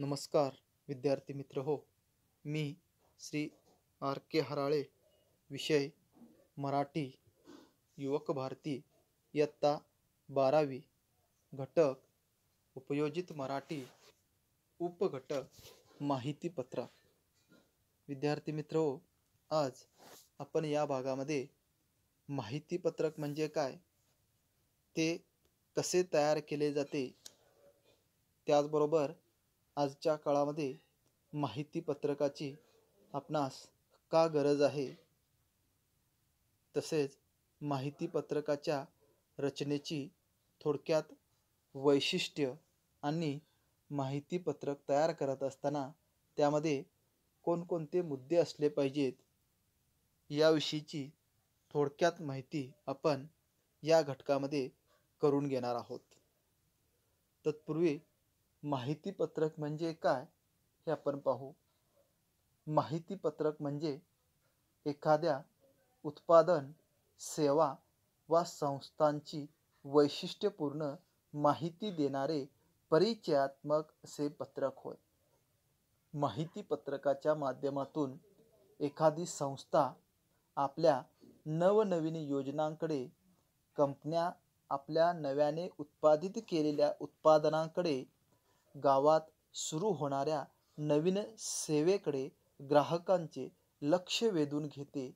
नमस्कार विद्यार्थी मित्र हो मी श्री आर के हराळे विषय मराठी युवक भारती इयत्ता बारावी घटक उपयोजित मराठी उपघटक माहितीपत्रक विद्यार्थी मित्र हो आज आपण या भागामध्ये माहितीपत्रक म्हणजे काय ते कसे तयार केले जाते त्याचबरोबर आजच्या काळामध्ये पत्रकाची आपणास का गरज आहे तसेच माहितीपत्रकाच्या रचनेची थोडक्यात वैशिष्ट्य आणि पत्रक तयार करत असताना त्यामध्ये कोणकोणते मुद्दे असले पाहिजेत याविषयीची थोडक्यात माहिती आपण या घटकामध्ये करून घेणार आहोत तत्पूर्वी माहितीपत्रक म्हणजे काय हे आपण पाहू माहितीपत्रक म्हणजे एखाद्या उत्पादन सेवा वा संस्थांची वैशिष्ट्यपूर्ण माहिती देणारे परिचयात्मक असे पत्रक होय माहितीपत्रकाच्या माध्यमातून एखादी संस्था आपल्या नवनवीन योजनांकडे कंपन्या आपल्या नव्याने उत्पादित केलेल्या उत्पादनांकडे गावात सुरू होणाऱ्या नवीन सेवेकडे ग्राहकांचे लक्ष वेधून घेते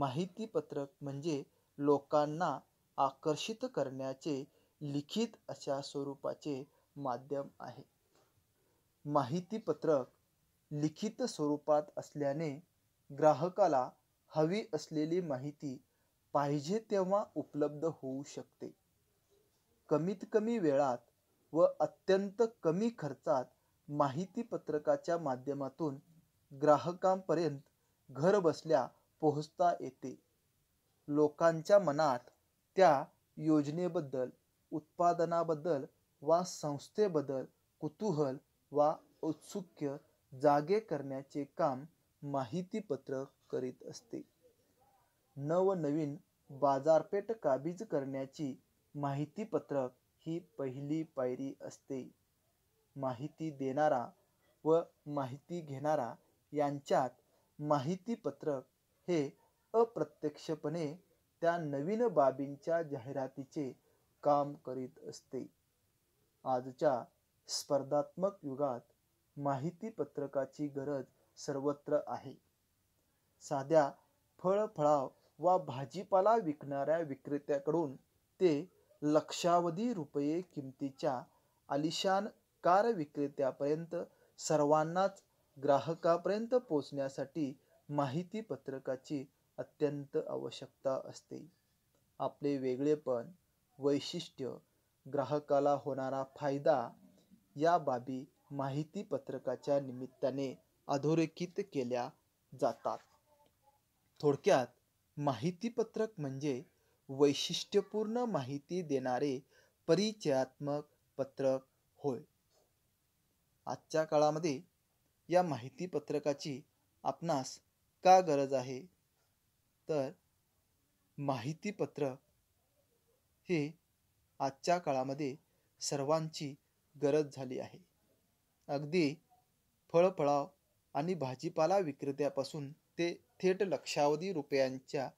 माहितीपत्रक म्हणजे लोकांना आकर्षित करण्याचे लिखित अशा स्वरूपाचे माध्यम आहे माहितीपत्रक लिखित स्वरूपात असल्याने ग्राहकाला हवी असलेली माहिती पाहिजे तेव्हा उपलब्ध होऊ शकते कमीत कमी वेळात व अत्यंत कमी खर्चात माहिती पत्रकाच्या माध्यमातून ग्राहकांपर्यंत घर बसल्या पोहोचता येते लोकांच्या मनात त्या योजनेबद्दल उत्पादनाबद्दल वा संस्थेबद्दल कुतूहल वा औत्सुक्य जागे करण्याचे काम माहितीपत्रक करीत असते नवनवीन बाजारपेठ काबीज करण्याची माहितीपत्रक ही पहिली पायरी असते माहिती देणारा व माहिती घेणारा यांच्यात पत्रक हे अप्रत्यक्षपणे त्या नवीन बाबींच्या जाहिरातीचे काम करीत असते आजच्या स्पर्धात्मक युगात माहितीपत्रकाची गरज सर्वत्र आहे साध्या फळफळाव व भाजीपाला विकणाऱ्या विक्रेत्याकडून ते लक्षावधी रुपये किमतीच्या आलिशान कार विक्रेत्यापर्यंत सर्वांनाच ग्राहकापर्यंत पोचण्यासाठी माहिती पत्रकाची अत्यंत आवश्यकता असते आपले वेगळेपण वैशिष्ट्य ग्राहकाला होणारा फायदा या बाबी माहिती पत्रकाच्या निमित्ताने अधोरेखित केल्या जातात थोडक्यात माहितीपत्रक म्हणजे वैशिष्ट्यपूर्ण माहिती देणारे परिचयात्मक पत्रक होय आजच्या काळामध्ये या माहिती पत्रकाची आपणास का गरज आहे तर माहितीपत्रक हे आजच्या काळामध्ये सर्वांची गरज झाली आहे अगदी फळफळाव आणि भाजीपाला विक्रेत्यापासून ते थेट लक्षावधी रुपयांच्या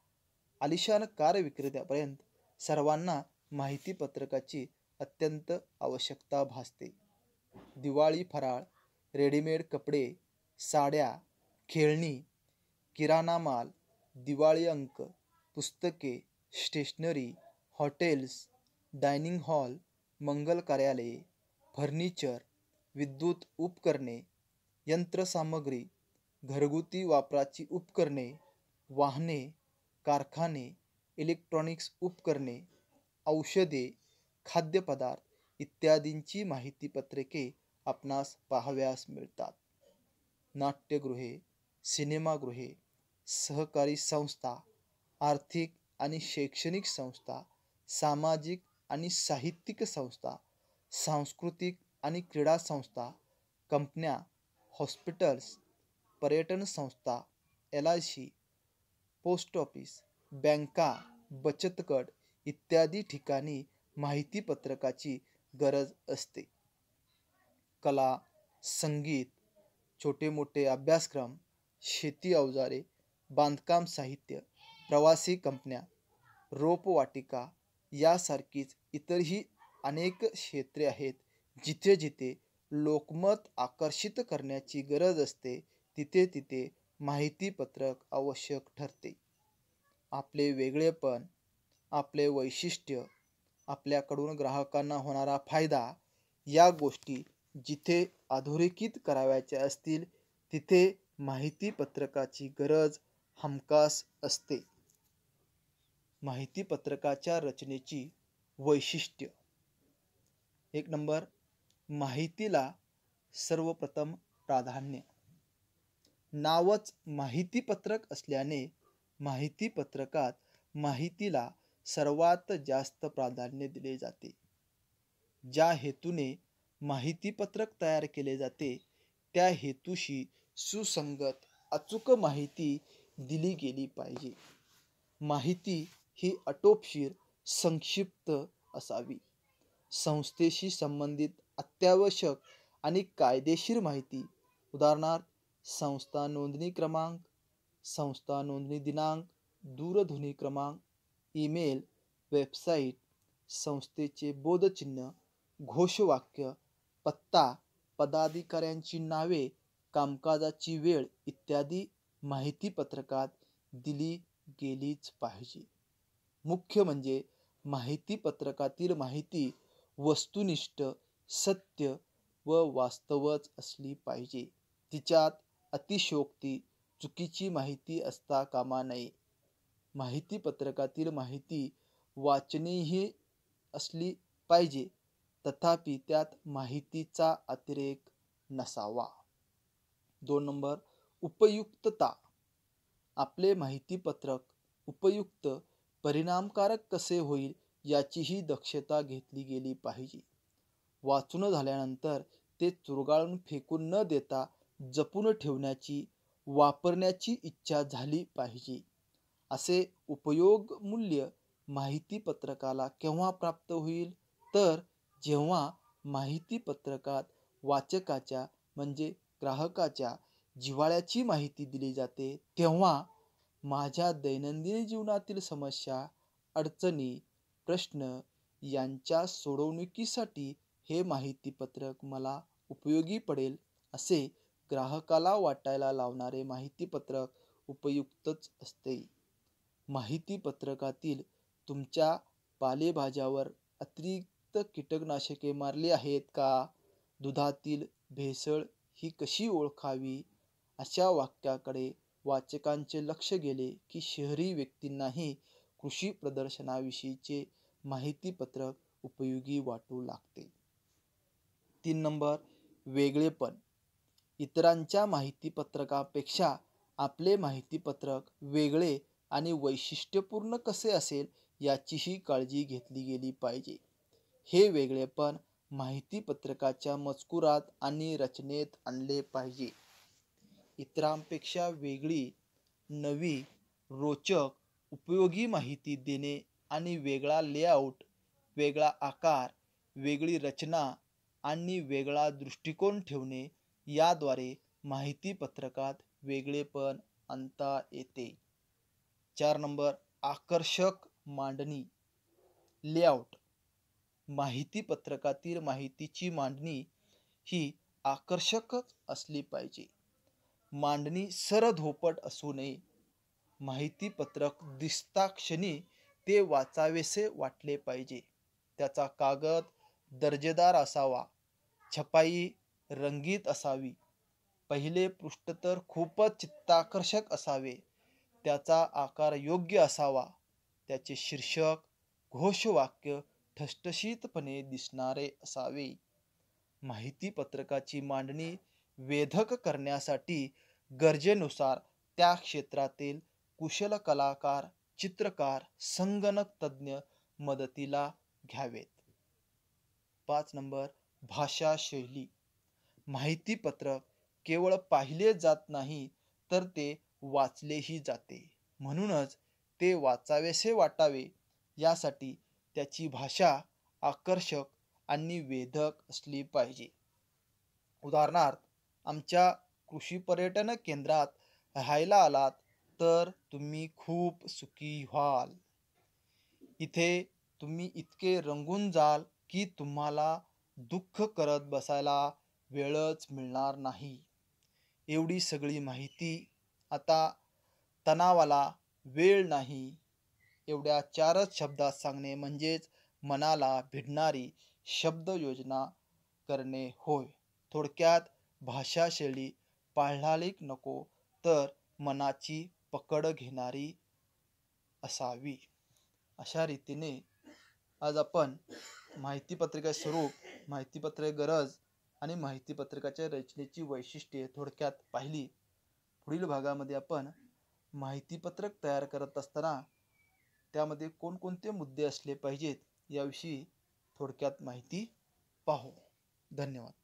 आलिशान कार विक्रेत्यापर्यंत सर्वांना माहिती पत्रकाची अत्यंत आवश्यकता भासते दिवाळी फराळ रेडीमेड कपडे साड्या खेळणी किराणा माल दिवाळी अंक पुस्तके स्टेशनरी हॉटेल्स डायनिंग हॉल मंगल कार्यालये फर्निचर विद्युत उपकरणे यंत्रसामग्री घरगुती वापराची उपकरणे वाहने कारखाने इलेक्ट्रॉनिक्स उपकरणे औषधे खाद्यपदार्थ इत्यादींची माहितीपत्रके आपणास पाहावयास मिळतात नाट्यगृहे सिनेमागृहे सहकारी संस्था आर्थिक आणि शैक्षणिक संस्था सामाजिक आणि साहित्यिक संस्था सांस्कृतिक आणि क्रीडा संस्था कंपन्या हॉस्पिटल्स पर्यटन संस्था L I C post office बँका बचत गट इत्यादी ठिकाणी पत्रकाची गरज असते कला संगीत छोटे मोठे अभ्यासक्रम शेती अवजारे बांधकाम साहित्य प्रवासी कंपन्या रोपवाटिका यासारखीच इतरही अनेक क्षेत्रे आहेत जिथे जिथे लोकमत आकर्षित करण्याची गरज असते तिथे तिथे माहितीपत्रक आवश्यक ठरते आपले वेगळेपण आपले वैशिष्ट्य आपल्याकडून ग्राहकांना होणारा फायदा या गोष्टी जिथे अधोरेखित करावयाच्या असतील तिथे माहितीपत्रकाची गरज हमखास असते माहितीपत्रकाच्या रचनेची वैशिष्ट्य एक नंबर माहितीला सर्वप्रथम प्राधान्य नावच माहितीपत्रक असल्याने माहितीपत्रकात माहितीला सर्वात जास्त प्राधान्य दिले जाते ज्या हेतूने माहितीपत्रक तयार केले जाते त्या हेतूशी सुसंगत अचूक माहिती दिली गेली पाहिजे माहिती ही अटोपशीर संक्षिप्त असावी संस्थेशी संबंधित अत्यावश्यक आणि कायदेशीर माहिती उदाहरणार्थ संस्था नोंदणी क्रमांक संस्था नोंदणी दिनांक दूरध्वनी क्रमांक ईमेल वेबसाईट संस्थेचे बोधचिन्ह घोषवाक्य पत्ता पदाधिकाऱ्यांची नावे कामकाजाची वेळ इत्यादी माहिती पत्रकात दिली गेलीच पाहिजे मुख्य म्हणजे माहिती पत्रकातील माहिती वस्तुनिष्ठ सत्य व वास्तवच असली पाहिजे तिच्यात अतिशयोक्ती चुकीची माहिती असता कामा नये माहिती पत्रकातील माहिती वाचनीही असली पाहिजे तथापि त्यात माहितीचा अतिरेक नसावा दोन नंबर उपयुक्तता आपले माहितीपत्रक उपयुक्त परिणामकारक कसे होईल याचीही दक्षता घेतली गेली पाहिजे वाचून झाल्यानंतर ते चुरगाळून फेकून न देता जपून ठेवण्याची वापरण्याची इच्छा झाली पाहिजे असे उपयोग मूल्य माहितीपत्रकाला केव्हा प्राप्त होईल तर जेव्हा माहितीपत्रकात वाचकाच्या म्हणजे ग्राहकाच्या जिवाळ्याची माहिती दिली जाते तेव्हा माझ्या दैनंदिन जीवनातील समस्या अडचणी प्रश्न यांच्या सोडवणुकीसाठी हे माहितीपत्रक मला उपयोगी पडेल असे ग्राहकाला वाटायला लावणारे माहितीपत्रक उपयुक्तच असते माहितीपत्रकातील तुमच्या पालेभाज्यावर अतिरिक्त कीटकनाशके मारली आहेत का दुधातील भेसळ ही कशी ओळखावी अशा वाक्याकडे वाचकांचे लक्ष गेले की शहरी व्यक्तींनाही कृषी प्रदर्शनाविषयीचे माहितीपत्रक उपयोगी वाटू लागते तीन नंबर वेगळेपण इतरांच्या माहितीपत्रकापेक्षा आपले माहितीपत्रक वेगळे आणि वैशिष्ट्यपूर्ण कसे असेल याचीही काळजी घेतली गेली पाहिजे हे वेगळेपण माहितीपत्रकाच्या मजकुरात आणि रचनेत आणले पाहिजे इतरांपेक्षा वेगळी नवी रोचक उपयोगी माहिती देणे आणि वेगळा लेआउट वेगळा आकार वेगळी रचना आणि वेगळा दृष्टिकोन ठेवणे याद्वारे माहितीपत्रकात वेगळेपण आणता येते चार नंबर आकर्षक मांडणी लेआउट माहितीपत्रकातील माहितीची मांडणी ही आकर्षकच असली पाहिजे मांडणी सरधोपट असू नये माहितीपत्रक दिसताक्षणी ते वाचावेसे वाटले पाहिजे त्याचा कागद दर्जेदार असावा छपाई रंगीत असावी पहिले पृष्ठ तर खूपच चित्ताकर्षक असावे त्याचा आकार योग्य असावा त्याचे शीर्षक घोषवाक्य ठष्टशीतपणे दिसणारे असावे माहिती पत्रकाची मांडणी वेधक करण्यासाठी गरजेनुसार त्या क्षेत्रातील कुशल कलाकार चित्रकार संगणक तज्ज्ञ मदतीला घ्यावेत पाच नंबर भाषा शैली माहितीपत्र केवळ पाहिले जात नाही तर ते वाचलेही जाते म्हणूनच ते वाचावेसे वाटावे यासाठी त्याची भाषा आकर्षक आणि वेधक असली पाहिजे उदाहरणार्थ आमच्या कृषी पर्यटन केंद्रात राहायला आलात तर तुम्ही खूप सुखी व्हाल इथे तुम्ही इतके रंगून जाल की तुम्हाला दुःख करत बसायला वेळच मिळणार नाही एवढी सगळी माहिती आता तणावाला वेळ नाही एवढ्या चारच शब्दात सांगणे म्हणजेच मनाला भिडणारी योजना करणे होय थोडक्यात भाषाशैली पाळणालिक नको तर मनाची पकड घेणारी असावी अशा रीतीने आज आपण माहितीपत्रिका स्वरूप माहितीपत्रे गरज आणि माहितीपत्रकाच्या रचनेची वैशिष्ट्ये थोडक्यात पाहिली पुढील भागामध्ये आपण माहितीपत्रक तयार करत असताना त्यामध्ये कोणकोणते मुद्दे असले पाहिजेत याविषयी थोडक्यात माहिती पाहू धन्यवाद